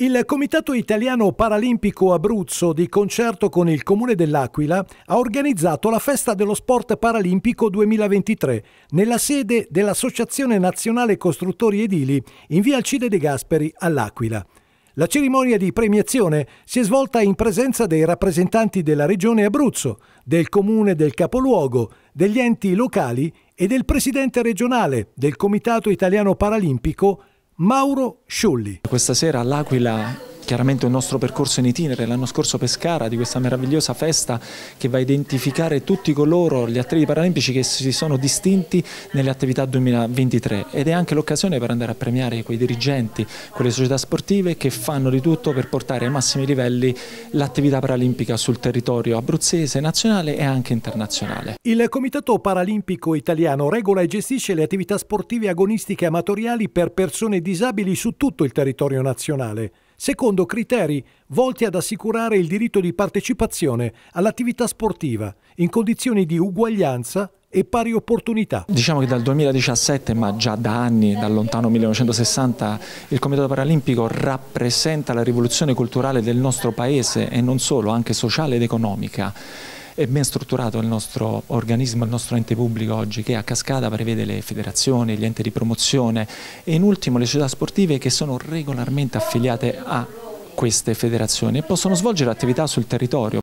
Il Comitato Italiano Paralimpico Abruzzo, di concerto con il Comune dell'Aquila, ha organizzato la Festa dello Sport Paralimpico 2023 nella sede dell'Associazione Nazionale Costruttori Edili in via Alcide De Gasperi all'Aquila. La cerimonia di premiazione si è svolta in presenza dei rappresentanti della Regione Abruzzo, del Comune del Capoluogo, degli enti locali e del Presidente regionale del Comitato Italiano Paralimpico Mauro Sciulli. Questa sera all'Aquila chiaramente un nostro percorso in itinere, l'anno scorso Pescara, di questa meravigliosa festa che va a identificare tutti coloro, gli atleti paralimpici che si sono distinti nelle attività 2023 ed è anche l'occasione per andare a premiare quei dirigenti, quelle società sportive che fanno di tutto per portare ai massimi livelli l'attività paralimpica sul territorio abruzzese, nazionale e anche internazionale. Il Comitato Paralimpico Italiano regola e gestisce le attività sportive agonistiche amatoriali per persone disabili su tutto il territorio nazionale secondo criteri volti ad assicurare il diritto di partecipazione all'attività sportiva in condizioni di uguaglianza e pari opportunità. Diciamo che dal 2017, ma già da anni, dal lontano 1960, il Comitato Paralimpico rappresenta la rivoluzione culturale del nostro paese e non solo, anche sociale ed economica è ben strutturato il nostro organismo, il nostro ente pubblico oggi che a cascata prevede le federazioni, gli enti di promozione e in ultimo le società sportive che sono regolarmente affiliate a queste federazioni e possono svolgere attività sul territorio.